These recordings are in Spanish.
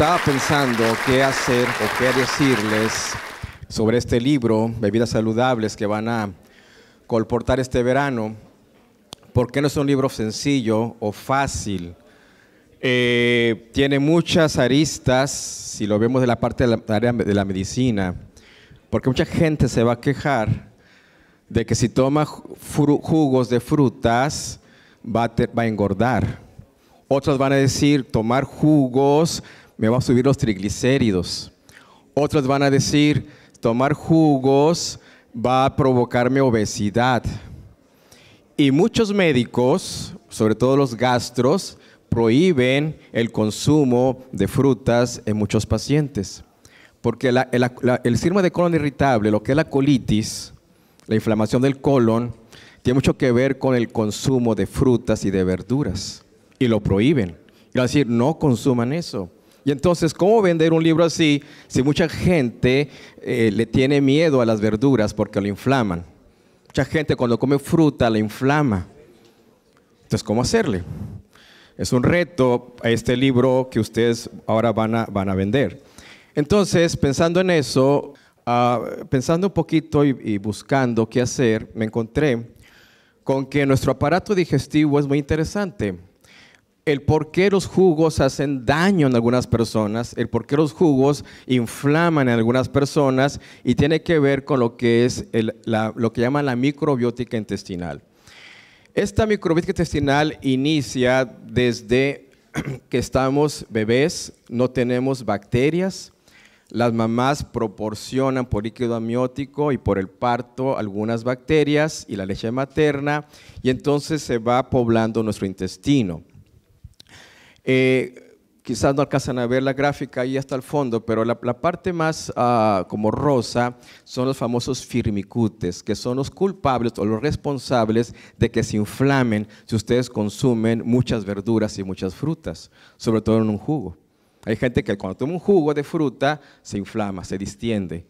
Estaba pensando qué hacer o qué decirles sobre este libro, Bebidas Saludables, que van a colportar este verano. Porque no es un libro sencillo o fácil? Eh, tiene muchas aristas, si lo vemos de la parte de la medicina, porque mucha gente se va a quejar de que si toma jugos de frutas va a engordar. Otros van a decir tomar jugos me va a subir los triglicéridos. Otros van a decir, tomar jugos va a provocarme obesidad. Y muchos médicos, sobre todo los gastros, prohíben el consumo de frutas en muchos pacientes. Porque el, síndrome de colon irritable, lo que es la colitis, la inflamación del colon, tiene mucho que ver con el consumo de frutas y de verduras. Y lo prohíben. Y van a decir, no consuman eso. Y entonces, ¿cómo vender un libro así si mucha gente eh, le tiene miedo a las verduras porque lo inflaman? Mucha gente cuando come fruta la inflama. Entonces, ¿cómo hacerle? Es un reto a este libro que ustedes ahora van a, van a vender. Entonces, pensando en eso, ah, pensando un poquito y, y buscando qué hacer, me encontré con que nuestro aparato digestivo es muy interesante el por qué los jugos hacen daño en algunas personas, el por qué los jugos inflaman en algunas personas y tiene que ver con lo que es lo que llaman la microbiótica intestinal. Esta microbiótica intestinal inicia desde que estamos bebés, no tenemos bacterias. Las mamás proporcionan por líquido amniótico y por el parto algunas bacterias y la leche materna y entonces se va poblando nuestro intestino. Eh, quizás no alcanzan a ver la gráfica ahí hasta el fondo, pero la, parte más ah, como rosa son los famosos firmicutes, que son los culpables o los responsables de que se inflamen si ustedes consumen muchas verduras y muchas frutas, sobre todo en un jugo. Hay gente que cuando toma un jugo de fruta se inflama, se distiende.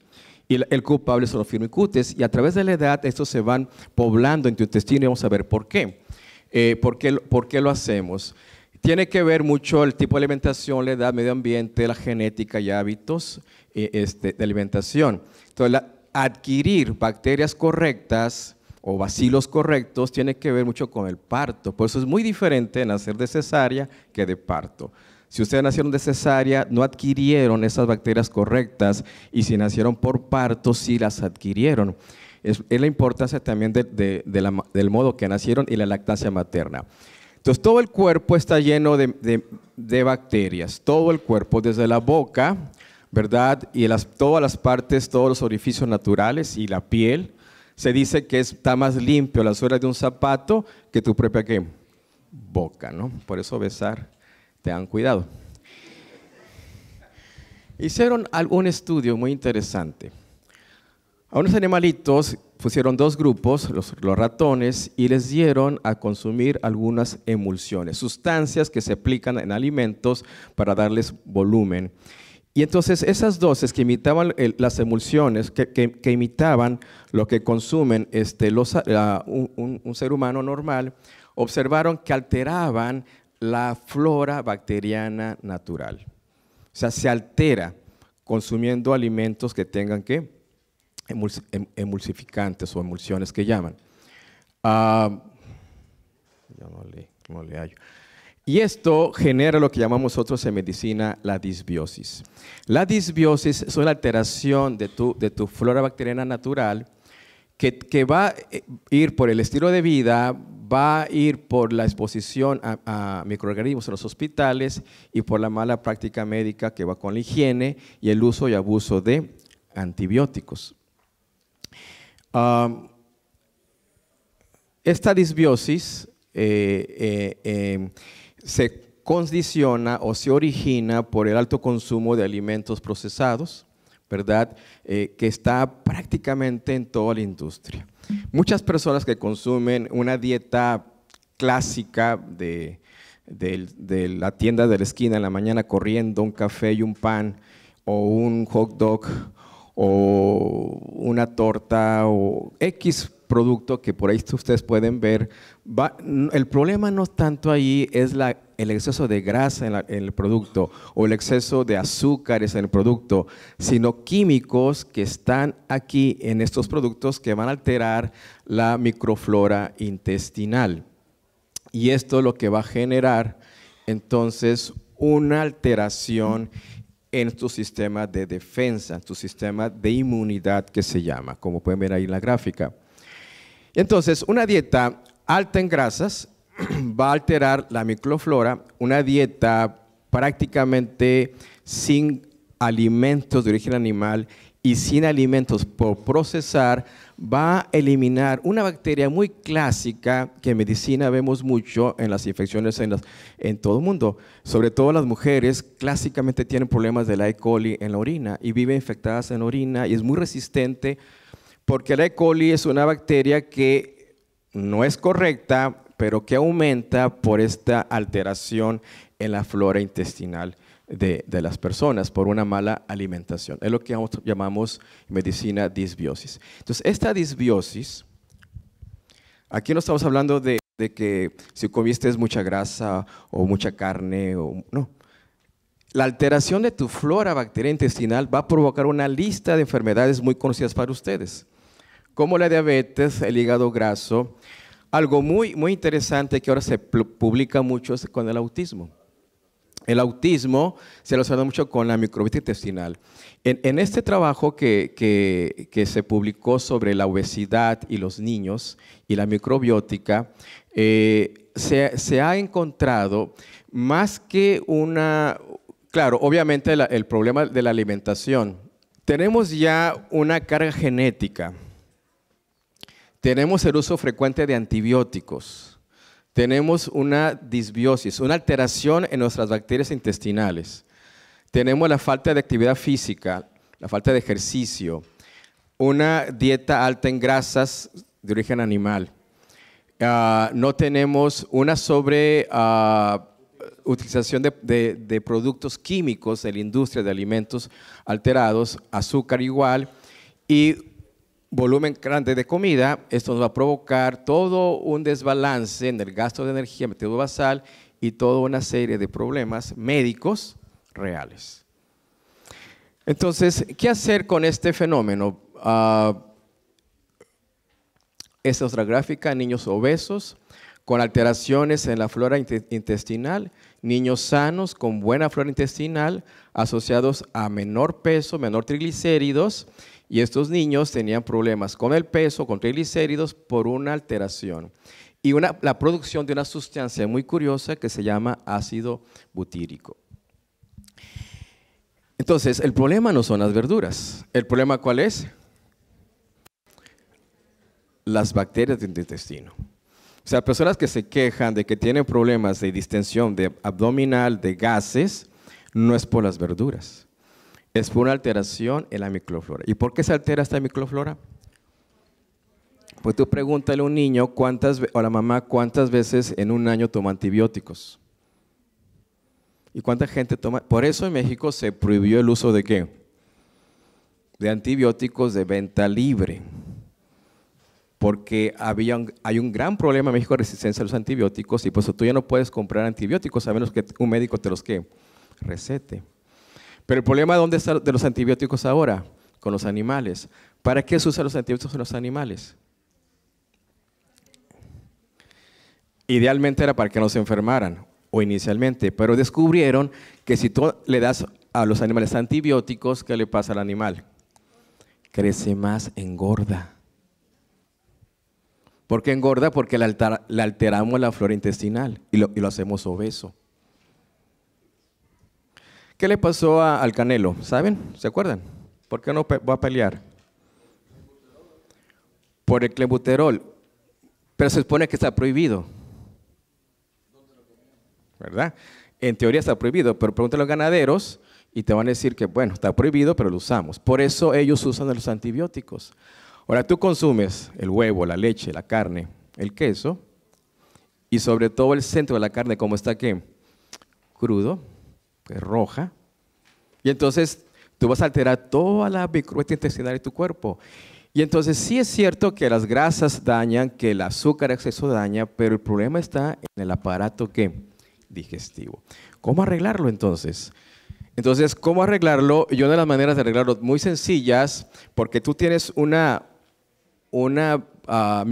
Y el culpable son los firmicutes. Y a través de la edad estos se van poblando en tu intestino y vamos a ver por qué. Eh, por, qué ¿Por qué lo hacemos? Tiene que ver mucho el tipo de alimentación, la edad, medio ambiente, la genética y hábitos eh, este, de alimentación. Entonces, adquirir bacterias correctas o vacilos correctos tiene que ver mucho con el parto. Por eso es muy diferente nacer de cesárea que de parto. Si ustedes nacieron de cesárea, no adquirieron esas bacterias correctas y si nacieron por parto, sí las adquirieron. Es, la importancia también del modo que nacieron y la lactancia materna. Entonces todo el cuerpo está lleno de, bacterias, todo el cuerpo, desde la boca, ¿verdad? Y todas las partes, todos los orificios naturales y la piel. Se dice que está más limpio la suela de un zapato que tu propia boca, ¿no? Por eso besar, te dan cuidado. Hicieron algún estudio muy interesante. A unos animalitos pusieron dos grupos, los, ratones, y les dieron a consumir algunas emulsiones, sustancias que se aplican en alimentos para darles volumen. Y entonces esas dosis que imitaban las emulsiones, que, imitaban lo que consumen este, los, ah, un, un ser humano normal, observaron que alteraban la flora bacteriana natural. O sea, se altera consumiendo alimentos que tengan que Em-, emulsificantes o emulsiones que llaman. Ah, y esto genera lo que llamamos nosotros en medicina la disbiosis. La disbiosis es una alteración de tu, flora bacteriana natural que, va a eh, ir por el estilo de vida, va a ir por la exposición a, microorganismos en los hospitales y por la mala práctica médica que va con la higiene y el uso y abuso de antibióticos esta disbiosis eh, eh, em, se condiciona o se origina por el alto consumo de alimentos procesados, ¿verdad? Eh, que está prácticamente en toda la industria. Muchas personas que consumen una dieta clásica de la tienda de la esquina en la mañana corriendo un café y un pan o un hot dog o una torta o X producto que por ahí ustedes pueden ver, el problema no tanto ahí es el exceso de grasa en, en, el producto o el exceso de azúcares en el producto, sino químicos que están aquí en estos productos que van a alterar la microflora intestinal. Y esto es lo que va a generar entonces una alteración en tu sistema de defensa, en tu sistema de inmunidad que se llama, como pueden ver ahí en la gráfica. Entonces, una dieta alta en grasas va a alterar la microflora, una dieta prácticamente sin alimentos de origen animal y sin alimentos por procesar va a eliminar una bacteria muy clásica que en medicina vemos mucho en las infecciones en, en todo el mundo. Sobre todo las mujeres clásicamente tienen problemas de la E. coli en la orina y viven infectadas en la orina y es muy resistente porque la E. coli es una bacteria que no es correcta, pero que aumenta por esta alteración en la flora intestinal de, las personas por una mala alimentación. Es lo que llamamos medicina disbiosis. Entonces, esta disbiosis, aquí no estamos hablando de, que si comiste mucha grasa o mucha carne, o, no. La alteración de tu flora bacteria intestinal va a provocar una lista de enfermedades muy conocidas para ustedes, como la diabetes, el hígado graso, algo muy, muy interesante que ahora se publica mucho es con el autismo el autismo se relaciona mucho con la microbiota intestinal. En, este trabajo que, se publicó sobre la obesidad y los niños y la microbiótica, eh, se, ha encontrado más que una... Claro, obviamente el problema de la alimentación. Tenemos ya una carga genética. Tenemos el uso frecuente de antibióticos tenemos una disbiosis, una alteración en nuestras bacterias intestinales. Tenemos la falta de actividad física, la falta de ejercicio, una dieta alta en grasas de origen animal. Ah, no tenemos una sobre ah, utilización de, de, productos químicos en la industria de alimentos alterados, azúcar igual, y volumen grande de comida, esto nos va a provocar todo un desbalance en el gasto de energía metido basal y toda una serie de problemas médicos reales. Entonces, ¿qué hacer con este fenómeno? Ah, esta es otra gráfica, niños obesos con alteraciones en la flora intestinal, niños sanos con buena flora intestinal asociados a menor peso, menor triglicéridos y estos niños tenían problemas con el peso, con triglicéridos, por una alteración. Y la producción de una sustancia muy curiosa que se llama ácido butírico. Entonces, el problema no son las verduras. ¿El problema cuál es? Las bacterias del intestino. O sea, personas que se quejan de que tienen problemas de distensión de abdominal, de gases, no es por las verduras es por una alteración en la microflora. ¿Y por qué se altera esta microflora? Pues tú pregúntale a un niño cuántas, o a la mamá cuántas veces en un año toma antibióticos. ¿Y cuánta gente toma? Por eso en México se prohibió el uso de qué? De antibióticos de venta libre. Porque había hay un gran problema en México de resistencia a los antibióticos y por tú ya no puedes comprar antibióticos a menos que un médico te los que recete. Pero el problema dónde está de los antibióticos ahora, con los animales. ¿Para qué se usan los antibióticos en los animales? Idealmente era para que no se enfermaran, o inicialmente, pero descubrieron que si tú le das a los animales antibióticos, ¿qué le pasa al animal? Crece más, engorda. ¿Por qué engorda? Porque le, alteramos la flora intestinal y lo hacemos obeso. ¿Qué le pasó al Canelo? ¿Saben? ¿Se acuerdan? ¿Por qué no va a pelear? Por el clebuterol. Pero se supone que está prohibido. ¿Verdad? En teoría está prohibido, pero pregúntale a los ganaderos y te van a decir que, bueno, está prohibido, pero lo usamos. Por eso ellos usan los antibióticos. Ahora, tú consumes el huevo, la leche, la carne, el queso y sobre todo el centro de la carne, ¿cómo está aquí, crudo, roja. Y entonces tú vas a alterar toda la microbiota intestinal de tu cuerpo. Y entonces sí es cierto que las grasas dañan, que el azúcar exceso daña, pero el problema está en el aparato que digestivo. ¿Cómo arreglarlo entonces? Entonces, ¿cómo arreglarlo? y una de las maneras de arreglarlo muy sencillas, porque tú tienes una, una uh,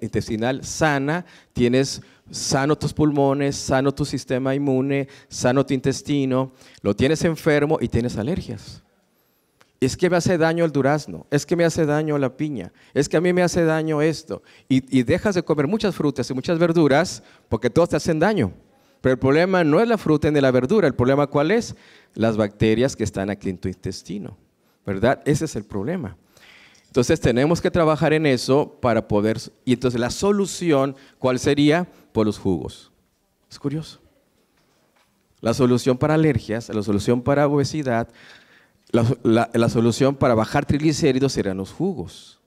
intestinal sana, tienes sano tus pulmones, sano tu sistema inmune, sano tu intestino, lo tienes enfermo y tienes alergias. Es que me hace daño el durazno, es que me hace daño la piña, es que a mí me hace daño esto. Y, y dejas de comer muchas frutas y muchas verduras porque todos te hacen daño. Pero el problema no es la fruta ni la verdura, el problema cuál es? Las bacterias que están aquí en tu intestino, ¿verdad? Ese es el problema. Entonces tenemos que trabajar en eso para poder... Y entonces la solución, ¿cuál sería? Por los jugos. Es curioso. La solución para alergias, la solución para obesidad, la, solución para bajar triglicéridos serían los jugos.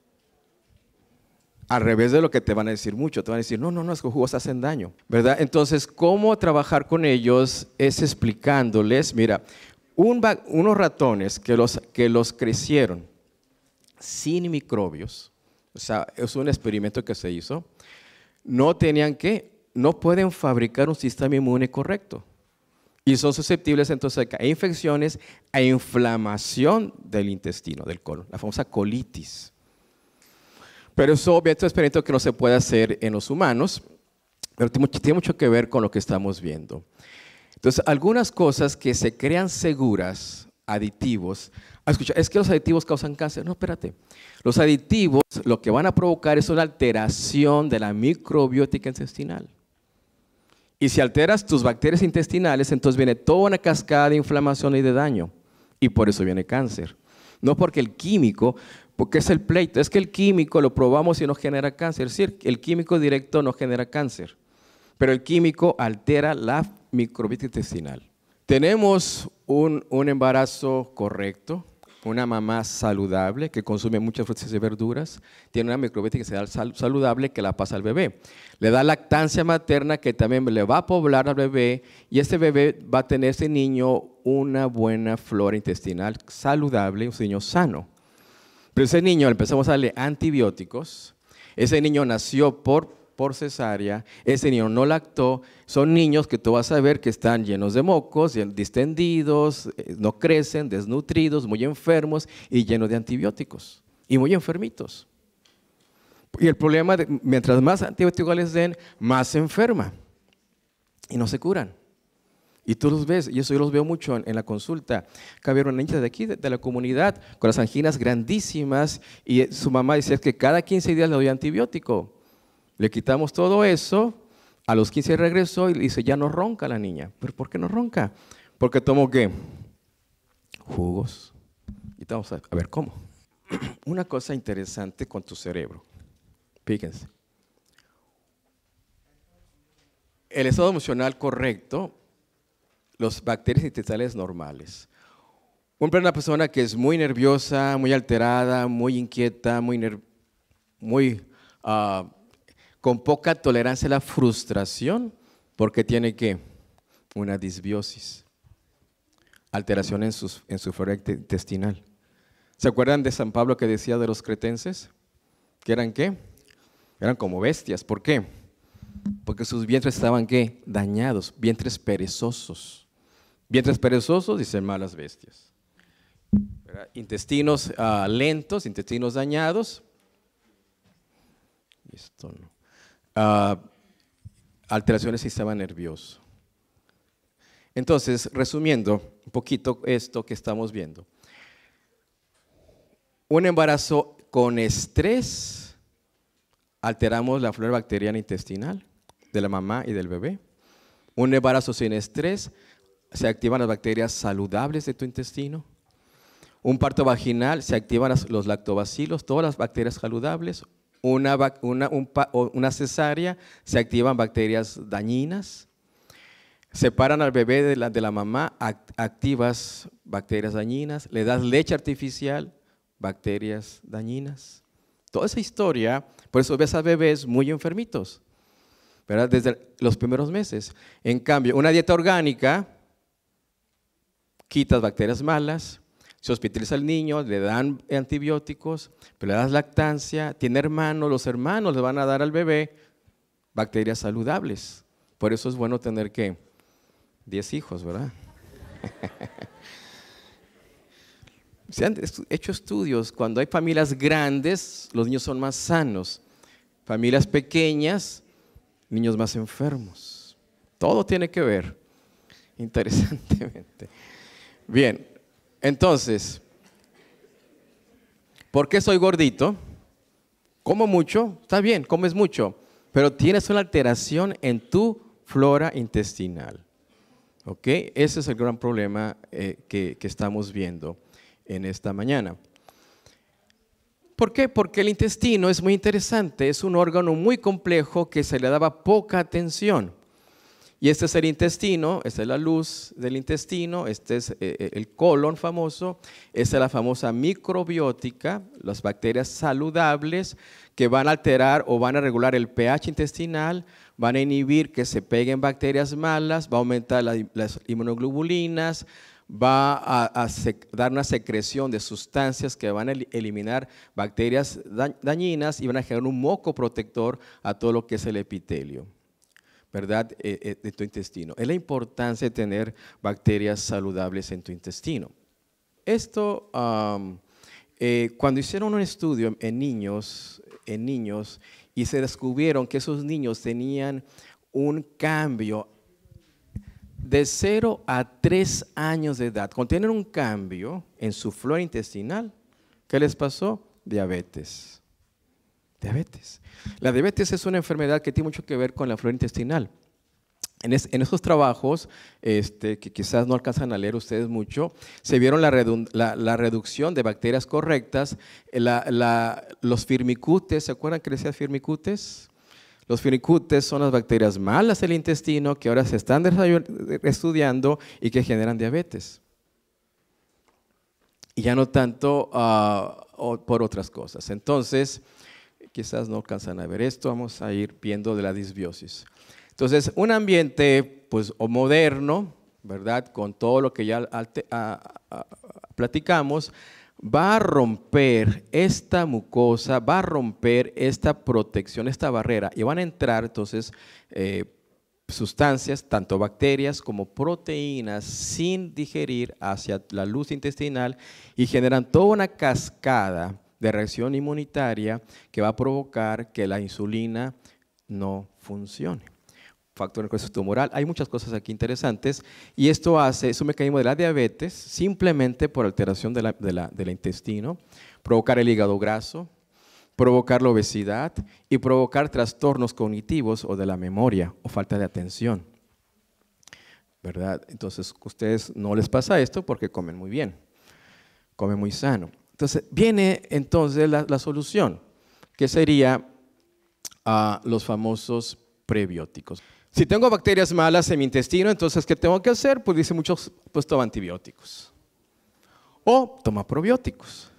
Al revés de lo que te van a decir mucho, te van a decir, no, no, no, es que los jugos hacen daño, ¿verdad? Entonces, ¿cómo trabajar con ellos? Es explicándoles, mira, unos ratones que los, que los crecieron, sin microbios, o sea, es un experimento que se hizo, no tenían que, no pueden fabricar un sistema inmune correcto. Y son susceptibles entonces a infecciones, a e inflamación del intestino, del colon, la famosa colitis. Pero es obviamente un experimento que no se puede hacer en los humanos, pero tiene mucho que ver con lo que estamos viendo. Entonces, algunas cosas que se crean seguras aditivos. Ah, escucha, es que los aditivos causan cáncer. No, espérate. Los aditivos lo que van a provocar es una alteración de la microbiótica intestinal. Y si alteras tus bacterias intestinales, entonces viene toda una cascada de inflamación y de daño. Y por eso viene cáncer. No porque el químico, porque es el pleito. Es que el químico lo probamos y nos genera cáncer. Sí, el químico directo no genera cáncer. Pero el químico altera la microbiota intestinal. Tenemos un, embarazo correcto, una mamá saludable que consume muchas frutas y verduras, tiene una microbiota que se saludable que la pasa al bebé. Le da lactancia materna que también le va a poblar al bebé y este bebé va a tener ese niño una buena flora intestinal saludable, un niño sano. Pero ese niño empezamos a darle antibióticos, ese niño nació por por cesárea, ese niño no lactó, son niños que tú vas a ver que están llenos de mocos, distendidos, eh, no crecen, desnutridos, muy enfermos y llenos de antibióticos y muy enfermitos. Y el problema, que mientras más antibióticos les den, más se enferma y no se curan. Y tú los ves, y eso yo los veo mucho en, la consulta. Cabieron niña de aquí, de, de, la comunidad, con las anginas grandísimas, y su mamá decía que cada 15 días le doy antibiótico. Le quitamos todo eso, a los 15 regresó y dice, ya no ronca la niña. ¿Pero por qué no ronca? Porque tomó qué? Jugos. Y vamos a ver cómo. Una cosa interesante con tu cerebro. Fíjense. El estado emocional correcto, los bacterias intestinales normales. Una persona que es muy nerviosa, muy alterada, muy inquieta, muy, muy ah, con poca tolerancia a la frustración, porque tiene que una disbiosis, alteración en, sus, en su flora intestinal. ¿Se acuerdan de San Pablo que decía de los cretenses? ¿Que eran qué? Eran como bestias. ¿Por qué? Porque sus vientres estaban qué? Dañados, vientres perezosos. Vientres perezosos, dicen malas bestias. Intestinos ah, lentos, intestinos dañados. Esto no. Ah, alteraciones del sistema nervioso. Entonces, resumiendo un poquito esto que estamos viendo. Un embarazo con estrés, alteramos la flora bacteriana intestinal de la mamá y del bebé. Un embarazo sin estrés, se activan las bacterias saludables de tu intestino. Un parto vaginal, se activan los lactobacilos, todas las bacterias saludables una, una, cesárea, se activan bacterias dañinas, separan al bebé de la, mamá, activas bacterias dañinas, le das leche artificial, bacterias dañinas. Toda esa historia, por eso ves a bebés muy enfermitos, ¿verdad? Desde los primeros meses. En cambio, una dieta orgánica, quitas bacterias malas, se hospitaliza al niño, le dan antibióticos, pero le das lactancia, tiene hermanos, los hermanos le van a dar al bebé bacterias saludables. Por eso es bueno tener que 10 hijos, ¿verdad? se han hecho estudios, cuando hay familias grandes, los niños son más sanos. Familias pequeñas, niños más enfermos. Todo tiene que ver, interesantemente. Bien, entonces, ¿por qué soy gordito? Como mucho, está bien, comes mucho, pero tienes una alteración en tu flora intestinal. ¿Ok? Ese es el gran problema eh, que, que estamos viendo en esta mañana. ¿Por qué? Porque el intestino es muy interesante, es un órgano muy complejo que se le daba poca atención. Y este es el intestino, esta es la luz del intestino, este es eh, eh, el colon famoso, esta es la famosa microbiótica, las bacterias saludables que van a alterar o van a regular el pH intestinal, van a inhibir que se peguen bacterias malas, va a aumentar las inmunoglobulinas, va a, a dar una secreción de sustancias que van a eliminar bacterias dañinas y van a generar un moco protector a todo lo que es el epitelio. ¿verdad?, eh, eh, de tu intestino. Es la importancia de tener bacterias saludables en tu intestino. Esto, eh, cuando hicieron un estudio en niños, en niños, y se descubrieron que esos niños tenían un cambio de 0 a 3 años de edad, Con tener un cambio en su flora intestinal, ¿qué les pasó? Diabetes diabetes. La diabetes es una enfermedad que tiene mucho que ver con la flora intestinal. En, esos trabajos, este, que quizás no alcanzan a leer ustedes mucho, se vieron la, reducción de bacterias correctas, eh, los firmicutes, ¿se acuerdan que decía firmicutes? Los firmicutes son las bacterias malas del intestino que ahora se están estudiando y que generan diabetes. Y ya no tanto ah, por otras cosas. Entonces, quizás no alcanzan a ver esto, vamos a ir viendo de la disbiosis. Entonces, un ambiente pues o moderno, ¿verdad? Con todo lo que ya platicamos, va a romper esta mucosa, va a romper esta protección, esta barrera, y van a entrar entonces eh, sustancias, tanto bacterias como proteínas, sin digerir hacia la luz intestinal y generan toda una cascada de reacción inmunitaria que va a provocar que la insulina no funcione. Factor de crecimiento tumoral, hay muchas cosas aquí interesantes y esto hace, es un mecanismo de la diabetes simplemente por alteración del intestino, provocar el hígado graso, provocar la obesidad y provocar trastornos cognitivos o de la memoria o falta de atención. ¿Verdad? Entonces, a ustedes no les pasa esto porque comen muy bien, comen muy sano. Entonces, viene entonces la, solución, que sería a ah, los famosos prebióticos. Si tengo bacterias malas en mi intestino, entonces, ¿qué tengo que hacer? Pues dice muchos, pues toma antibióticos. O toma probióticos.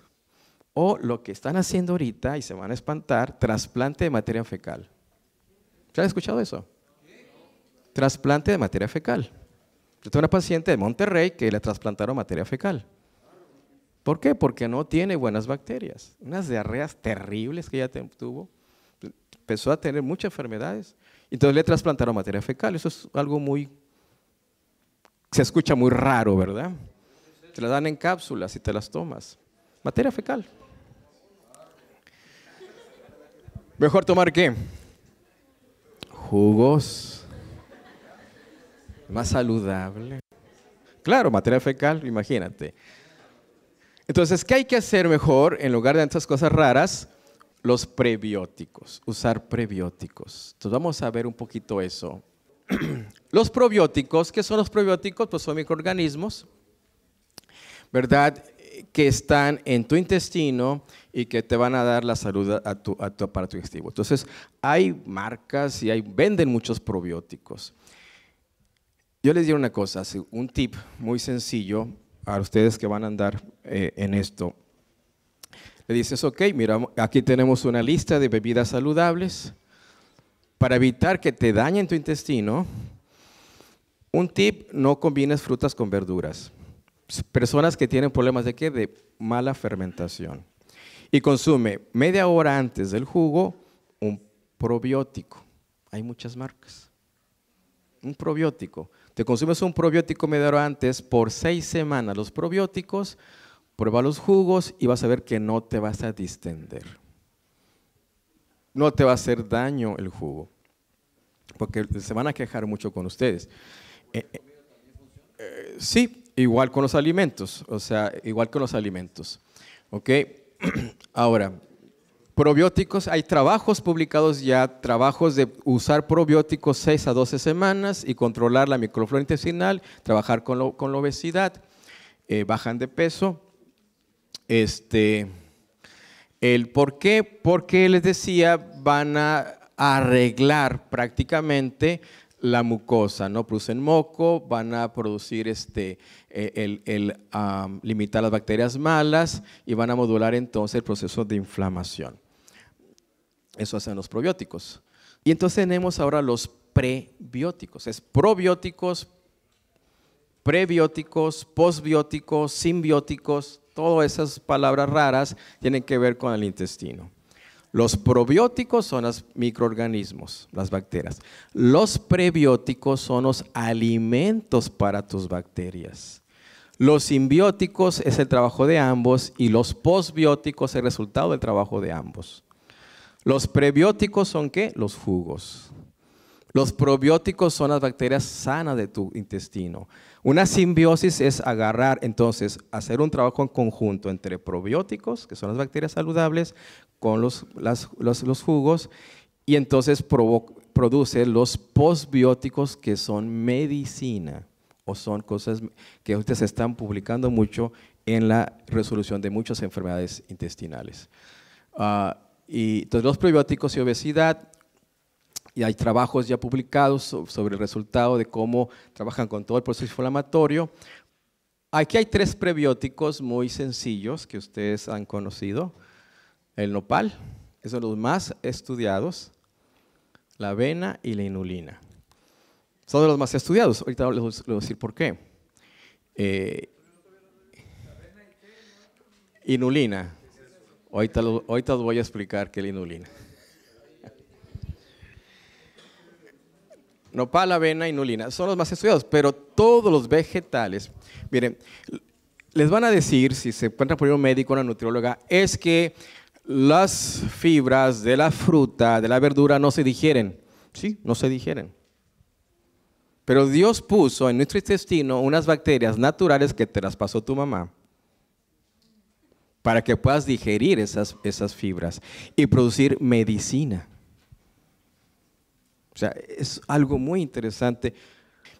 O lo que están haciendo ahorita, y se van a espantar, trasplante de materia fecal. ¿Se han escuchado eso? Trasplante de materia fecal. Yo tengo una paciente de Monterrey que le trasplantaron materia fecal. ¿Por qué? Porque no tiene buenas bacterias. Unas diarreas terribles que ya tuvo. Empezó a tener muchas enfermedades. Entonces le trasplantaron materia fecal. Eso es algo muy... Se escucha muy raro, ¿verdad? Te las dan en cápsulas y te las tomas. Materia fecal. Mejor tomar qué? Jugos. Más saludable. Claro, materia fecal, imagínate. Entonces, ¿qué hay que hacer mejor en lugar de estas cosas raras? Los prebióticos, usar prebióticos. Entonces, vamos a ver un poquito eso. Los probióticos, ¿qué son los probióticos? Pues son microorganismos, ¿verdad? Que están en tu intestino y que te van a dar la salud a tu, a aparato digestivo. Entonces, hay marcas y hay, venden muchos probióticos. Yo les diré una cosa, un tip muy sencillo a ustedes que van a andar eh, en esto. Le dices, ok, mira, aquí tenemos una lista de bebidas saludables para evitar que te dañen tu intestino. Un tip, no combines frutas con verduras. Personas que tienen problemas de qué? De mala fermentación. Y consume media hora antes del jugo un probiótico. Hay muchas marcas. Un probiótico te consumes un probiótico medio antes por seis semanas los probióticos, prueba los jugos y vas a ver que no te vas a distender. No te va a hacer daño el jugo, porque se van a quejar mucho con ustedes. Eh, eh, eh, sí, igual con los alimentos, o sea, igual con los alimentos. ¿Ok? Ahora, Probióticos, hay trabajos publicados ya, trabajos de usar probióticos 6 a 12 semanas y controlar la microflora intestinal, trabajar con, la obesidad, eh, bajan de peso. Este, el por qué, porque les decía, van a arreglar prácticamente la mucosa, ¿no? Producen moco, van a producir este, e, el, limitar las bacterias malas y van a modular entonces el proceso de inflamación. Eso hacen los probióticos. Y entonces tenemos ahora los prebióticos. Es probióticos, prebióticos, postbióticos, simbióticos. Todas esas palabras raras tienen que ver con el intestino. Los probióticos son los microorganismos, las bacterias. Los prebióticos son los alimentos para tus bacterias. Los simbióticos es el trabajo de ambos y los posbióticos es el resultado del trabajo de ambos. Los prebióticos son qué? Los jugos. Los probióticos son las bacterias sanas de tu intestino. Una simbiosis es agarrar, entonces, hacer un trabajo en conjunto entre probióticos, que son las bacterias saludables, con los, las, los, jugos, y entonces produce los postbióticos que son medicina o son cosas que ustedes están publicando mucho en la resolución de muchas enfermedades intestinales. Ah, y entonces los prebióticos y obesidad, y hay trabajos ya publicados sobre el resultado de cómo trabajan con todo el proceso inflamatorio. Aquí hay tres prebióticos muy sencillos que ustedes han conocido. El nopal, es de los más estudiados, la avena y la inulina. Son de los más estudiados. Ahorita les voy a decir por qué. Eh, inulina. Hoy te, voy a explicar qué es inulina. Nopal, avena, inulina son los más estudiados, pero todos los vegetales, miren, les van a decir, si se encuentran por un médico o una nutrióloga, es que las fibras de la fruta, de la verdura, no se digieren. Sí, no se digieren. Pero Dios puso en nuestro intestino unas bacterias naturales que te traspasó tu mamá para que puedas digerir esas, esas fibras y producir medicina. O sea, es algo muy interesante.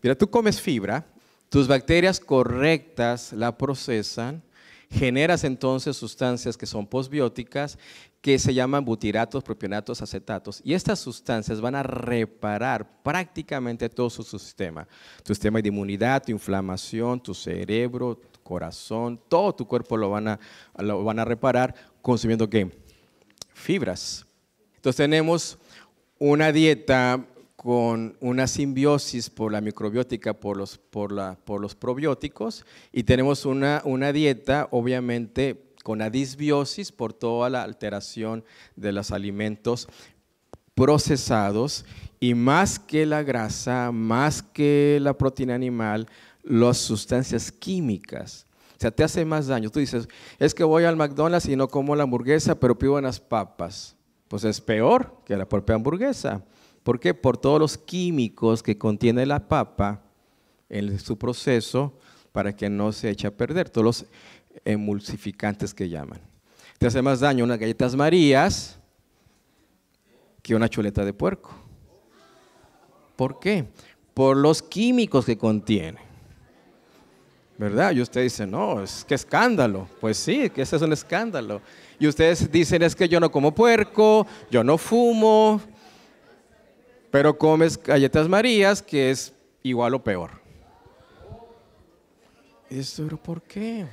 Mira, tú comes fibra, tus bacterias correctas la procesan, generas entonces sustancias que son posbióticas, que se llaman butiratos, propionatos, acetatos. Y estas sustancias van a reparar prácticamente todo su, sistema. Tu sistema de inmunidad, tu inflamación, tu cerebro, corazón, todo tu cuerpo lo van a, lo van a reparar consumiendo qué? Fibras. Entonces tenemos una dieta con una simbiosis por la microbiótica, por los, probióticos, y tenemos una, una dieta, obviamente, con la disbiosis por toda la alteración de los alimentos procesados, y más que la grasa, más que la proteína animal, las sustancias químicas. O sea, te hace más daño. Tú dices, es que voy al McDonald's y no como la hamburguesa, pero pido unas papas. Pues es peor que la propia hamburguesa. ¿Por qué? Por todos los químicos que contiene la papa en su proceso para que no se eche a perder, todos los emulsificantes que llaman. Te hace más daño unas galletas marías que una chuleta de puerco. ¿Por qué? Por los químicos que contiene. ¿verdad? Y usted dice, no, es que escándalo. Pues sí, que ese es un escándalo. Y ustedes dicen, es que yo no como puerco, yo no fumo, pero comes galletas marías, que es igual o peor. Y esto, pero ¿por qué?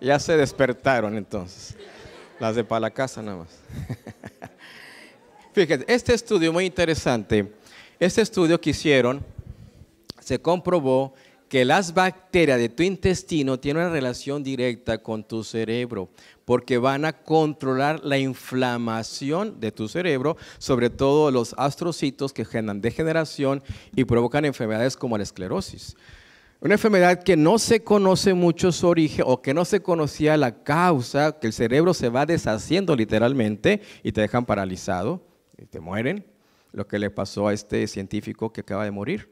ya se despertaron entonces. Las de para la casa nada más. Fíjense, este estudio muy interesante, este estudio que hicieron se comprobó que las bacterias de tu intestino tienen una relación directa con tu cerebro, porque van a controlar la inflamación de tu cerebro, sobre todo los astrocitos que generan degeneración y provocan enfermedades como la esclerosis. Una enfermedad que no se conoce mucho su origen o que no se conocía la causa, que el cerebro se va deshaciendo literalmente y te dejan paralizado y te mueren. Lo que le pasó a este científico que acaba de morir.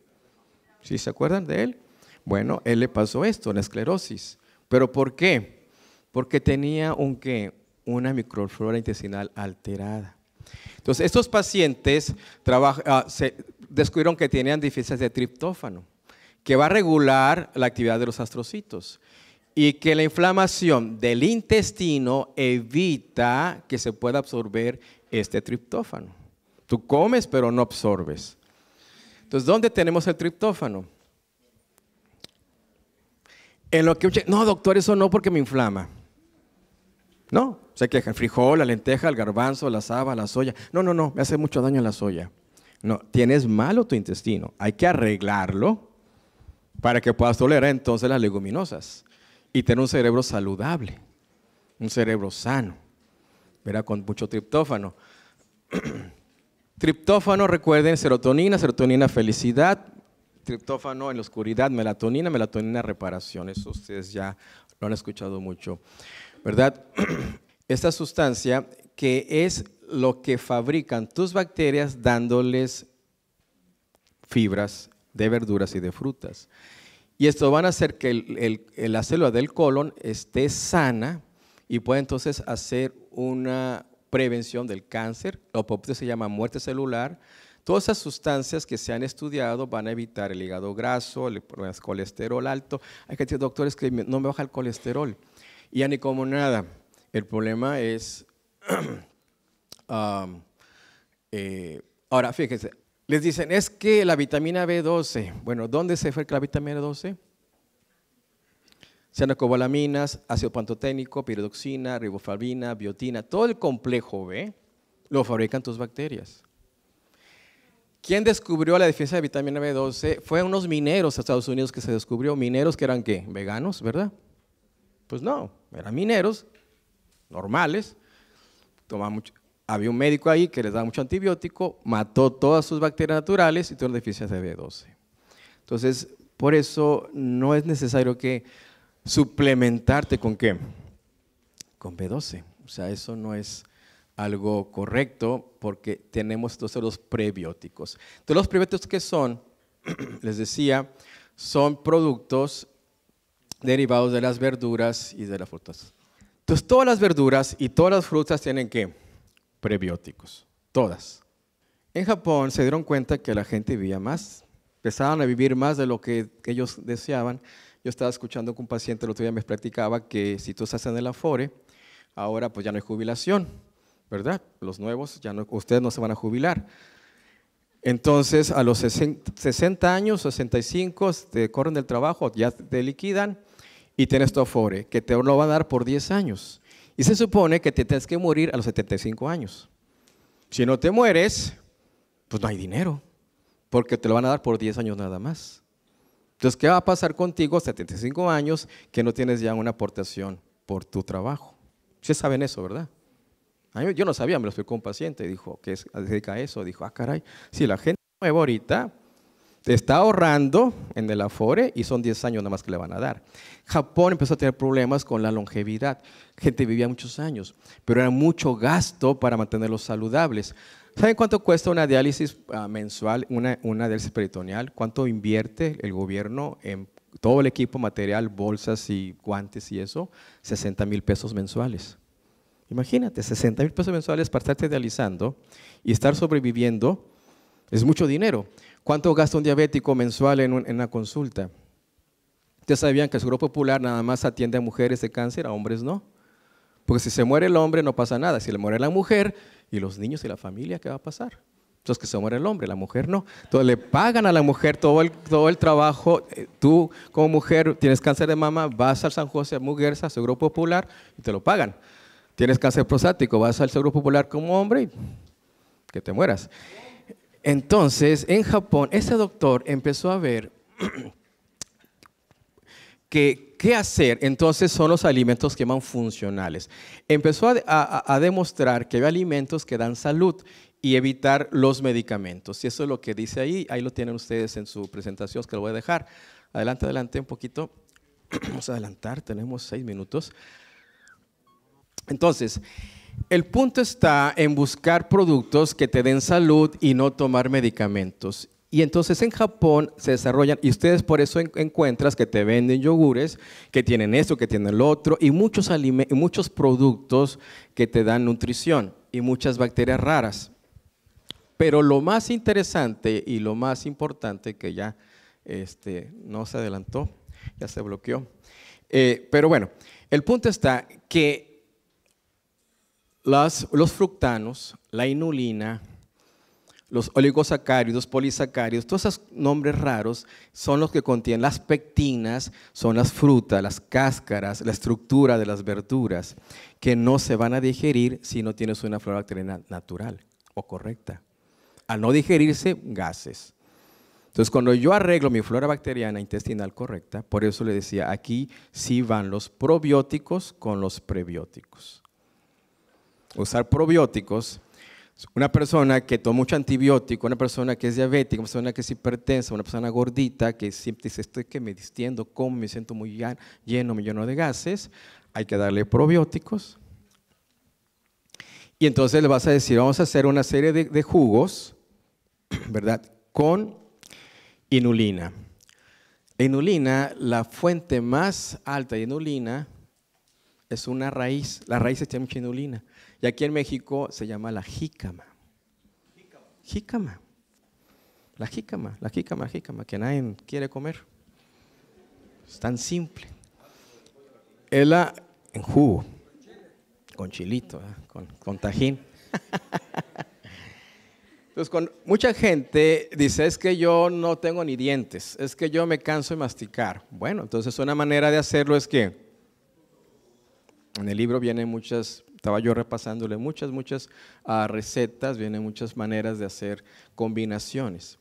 ¿Sí se acuerdan de él? Bueno, él le pasó esto, la esclerosis. ¿Pero por qué? Porque tenía un qué? Una microflora intestinal alterada. Entonces, estos pacientes ah, se descubrieron que tenían deficiencias de triptófano, que va a regular la actividad de los astrocitos y que la inflamación del intestino evita que se pueda absorber este triptófano. Tú comes, pero no absorbes. Entonces, ¿dónde tenemos el triptófano? no, doctor, eso no porque me inflama. No, se queja el frijol, la lenteja, el garbanzo, la saba, la soya. No, no, no, me hace mucho daño la soya. No, tienes malo tu intestino. Hay que arreglarlo para que puedas tolerar entonces las leguminosas y tener un cerebro saludable, un cerebro sano, verá Con mucho triptófano. triptófano, recuerden, serotonina, serotonina, felicidad, triptófano en la oscuridad, melatonina, melatonina reparación. Eso ustedes ya lo han escuchado mucho, ¿verdad? Esta sustancia que es lo que fabrican tus bacterias dándoles fibras de verduras y de frutas. Y esto van a hacer que la célula del colon esté sana y puede entonces hacer una prevención del cáncer. La apoptosis se llama muerte celular, Todas esas sustancias que se han estudiado van a evitar el hígado graso, el, colesterol alto. Hay que decir, doctores, que no me baja el colesterol. Y ya ni como nada. El problema es... Eh, ahora, fíjense, les dicen, es que la vitamina B12, bueno, ¿dónde se fue la vitamina B12? Cianocobalaminas, ácido pantoténico, piridoxina, riboflavina, biotina, todo el complejo B lo fabrican tus bacterias. ¿Quién descubrió la deficiencia de vitamina B12? Fue unos mineros a Estados Unidos que se descubrió. Mineros que eran qué? Veganos, ¿verdad? Pues no, eran mineros normales. Había un médico ahí que les daba mucho antibiótico, mató todas sus bacterias naturales y tuvieron deficiencia de B12. Entonces, por eso no es necesario que suplementarte con qué? Con B12. O sea, eso no es algo correcto porque tenemos todos los prebióticos. Entonces los prebióticos que son, les decía, son productos derivados de las verduras y de las frutas. Entonces todas las verduras y todas las frutas tienen qué? Prebióticos, todas. En Japón se dieron cuenta que la gente vivía más, empezaban a vivir más de lo que ellos deseaban. Yo estaba escuchando con un paciente el otro día me platicaba que si tú estás en el Afore, ahora pues ya no hay jubilación, ¿verdad? Los nuevos, ya ustedes no se van a jubilar. Entonces, a los 60 años, 65, te este, corren del trabajo, ya te liquidan y tienes tu afore, que te lo van a dar por 10 años. Y se supone que te tienes que morir a los 75 años. Si no te mueres, pues no hay dinero, porque te lo van a dar por 10 años nada más. Entonces, ¿qué va a pasar contigo 75 años que no tienes ya una aportación por tu trabajo? Ustedes saben eso, ¿verdad? Yo no sabía, me lo explicó un paciente, dijo, que es dedica a eso? Dijo, ah, caray, si la gente nueva ahorita te está ahorrando en el Afore y son 10 años nada más que le van a dar. Japón empezó a tener problemas con la longevidad. Gente vivía muchos años, pero era mucho gasto para mantenerlos saludables. ¿Saben cuánto cuesta una diálisis ah, mensual, una, una diálisis peritoneal? ¿Cuánto invierte el gobierno en todo el equipo material, bolsas y guantes y eso? 60 mil pesos mensuales. Imagínate, 60 mil pesos mensuales para estarte idealizando y estar sobreviviendo es mucho dinero. ¿Cuánto gasta un diabético mensual en, una consulta? Ustedes sabían que el Seguro Popular nada más atiende a mujeres de cáncer, a hombres no. Porque si se muere el hombre no pasa nada. Si le muere la mujer y los niños y la familia, ¿qué va a pasar? Entonces que se muere el hombre, la mujer no. Entonces le pagan a la mujer todo el, todo el trabajo. Eh, tú como mujer tienes cáncer de mama, vas al San José a Muguerza, Seguro Popular, y te lo pagan. Tienes cáncer prostático, vas al Seguro Popular como hombre y que te mueras. Entonces, en Japón, ese doctor empezó a ver que qué hacer. Entonces, son los alimentos que van funcionales. Empezó a, demostrar que hay alimentos que dan salud y evitar los medicamentos. Y eso es lo que dice ahí. Ahí lo tienen ustedes en su presentación, que lo voy a dejar. Adelante, adelante un poquito. Vamos a adelantar, tenemos seis minutos. Entonces, el punto está en buscar productos que te den salud y no tomar medicamentos. Y entonces en Japón se desarrollan, y ustedes por eso encuentras que te venden yogures, que tienen esto, que tienen lo otro, y muchos, muchos productos que te dan nutrición y muchas bacterias raras. Pero lo más interesante y lo más importante que ya este, no se adelantó, ya se bloqueó. Eh, pero bueno, el punto está que los fructanos, la inulina, los oligosacáridos, polisacáridos, todos esos nombres raros son los que contienen las pectinas, son las frutas, las cáscaras, la estructura de las verduras, que no se van a digerir si no tienes una flora bacteriana natural o correcta. Al no digerirse, gases. Entonces, cuando yo arreglo mi flora bacteriana intestinal correcta, por eso le decía, aquí sí van los probióticos con los prebióticos usar probióticos, una persona que toma mucho antibiótico, una persona que es diabética, una persona que es hipertensa, una persona gordita, que siempre dice, estoy que me distiendo, como me siento muy lleno, me lleno de gases, hay que darle probióticos. Y entonces le vas a decir, vamos a hacer una serie de, jugos, ¿verdad? Con inulina. La inulina, la fuente más alta de inulina es una raíz. La raíz tienen mucha inulina. Y aquí en México se llama la jícama. Jícama. La jícama, la jícama, jícama, que nadie quiere comer. Es tan simple. Es la en jugo, con chilito, con, con tajín. Entonces, con mucha gente dice, es que yo no tengo ni dientes, es que yo me canso de masticar. Bueno, entonces una manera de hacerlo es que en el libro vienen muchas estaba yo repasándole muchas, muchas ah, recetas, vienen muchas maneras de hacer combinaciones.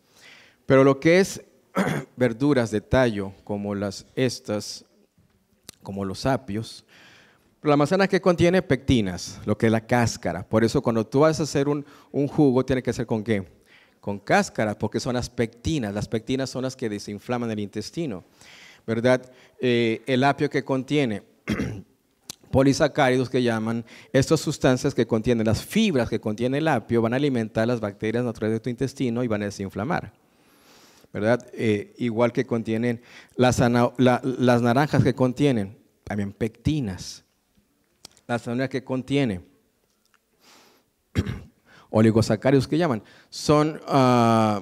Pero lo que es verduras de tallo, como las estas, como los apios, la manzana que contiene pectinas, lo que es la cáscara. Por eso cuando tú vas a hacer un, jugo, tiene que ser con qué? Con cáscara, porque son las pectinas. Las pectinas son las que desinflaman el intestino, ¿verdad? Eh, el apio que contiene polisacáridos que llaman, estas sustancias que contienen las fibras que contiene el apio van a alimentar las bacterias naturales de tu intestino y van a desinflamar. ¿Verdad? Eh, igual que contienen las, naranjas que contienen, también pectinas. Las naranjas que contienen, oligosacáridos que llaman, son ah,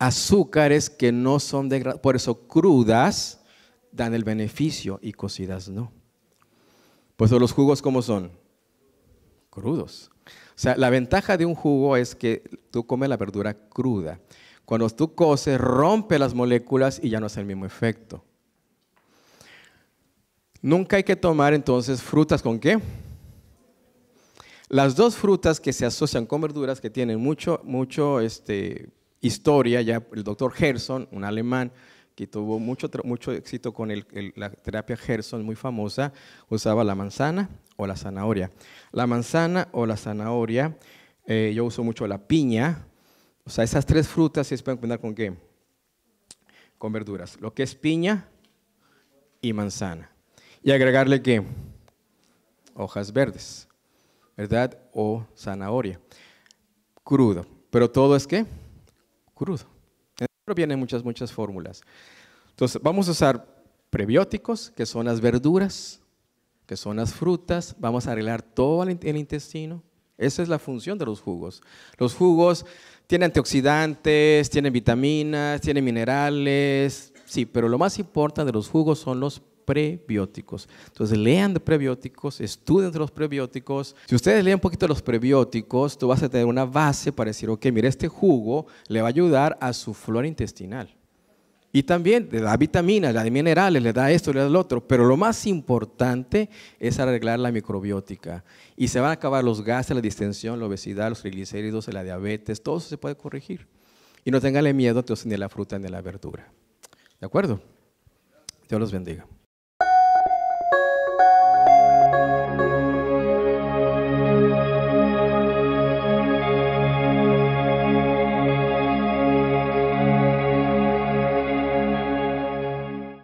azúcares que no son degradables, por eso crudas dan el beneficio y cocidas no. Pues los jugos, ¿cómo son? Crudos. O sea, la ventaja de un jugo es que tú comes la verdura cruda. Cuando tú coces, rompe las moléculas y ya no hace el mismo efecto. Nunca hay que tomar entonces frutas con qué? Las dos frutas que se asocian con verduras, que tienen mucho, mucho este, historia, ya el doctor Gerson, un alemán, que tuvo mucho, mucho éxito con la terapia Gerson, muy famosa, usaba la manzana o la zanahoria. La manzana o la zanahoria, eh, yo uso mucho la piña, o sea, esas tres frutas se pueden combinar con qué? Con verduras, lo que es piña y manzana. Y agregarle qué? Hojas verdes, ¿verdad? O zanahoria. Crudo, pero todo es qué? Crudo pero vienen muchas, muchas fórmulas. Entonces, vamos a usar prebióticos, que son las verduras, que son las frutas, vamos a arreglar todo el intestino. Esa es la función de los jugos. Los jugos tienen antioxidantes, tienen vitaminas, tienen minerales, sí, pero lo más importante de los jugos son los prebióticos. Entonces lean de prebióticos, estudien los prebióticos. Si ustedes leen un poquito de los prebióticos, tú vas a tener una base para decir, ok, mira, este jugo le va a ayudar a su flora intestinal. Y también le da vitaminas, le da minerales, le da esto, le da lo otro. Pero lo más importante es arreglar la microbiótica. Y se van a acabar los gases, la distensión, la obesidad, los triglicéridos, la diabetes. Todo eso se puede corregir. Y no tenganle miedo ni a la fruta ni a la verdura. ¿De acuerdo? Dios los bendiga.